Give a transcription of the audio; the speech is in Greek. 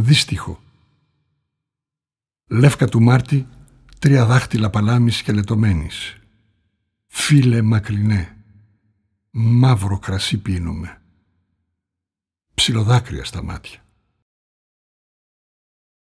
δύστιχο. Λεύκα του Μάρτη, τρία δάχτυλα παλάμης σκελετωμένη. Φίλε μακρινέ, μαύρο κρασί πίνουμε. Ψιλοδάκρυα στα μάτια.